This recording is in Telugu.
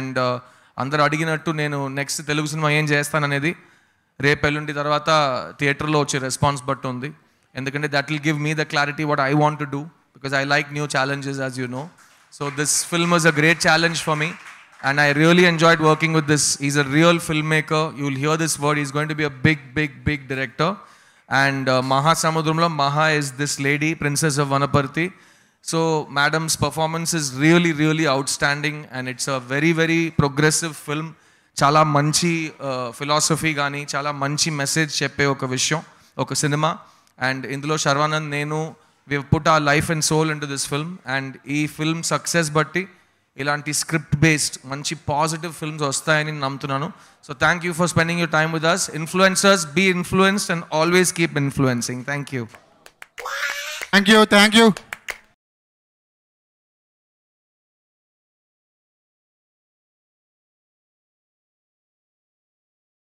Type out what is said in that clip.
అండ్ అందరు అడిగినట్టు నేను నెక్స్ట్ తెలుగు సినిమా ఏం చేస్తాననేది రేపు ఎల్లుండి తర్వాత థియేటర్లో వచ్చే రెస్పాన్స్ బట్టి ఉంది ఎందుకంటే that will give me the clarity what I want do because I like new challenges as you know so this film is a great challenge for me and I really enjoyed working with this is a real filmmaker you will hear this word is going to be a big big big director and మహాసముద్రంలో Maha is this lady princess of Wanaparthy so madam's performance is is really, outstanding and it's a very very progressive film చాలా మంచి ఫిలాసఫీ uh, కానీ చాలా మంచి మెసేజ్ చెప్పే ఒక విషయం ఒక సినిమా అండ్ ఇందులో శర్వానంద్ నేను we put a life and soul into this film and ఈ ఫిల్మ్ సక్సెస్ బట్టి ఇలాంటి స్క్రిప్ట్ బేస్డ్ మంచి పాజిటివ్ ఫిల్మ్స్ వస్తాయని నమ్ముతున్నాను so thank you for spending your time with us influencers be influenced and always keep influencing thank you thank you thank you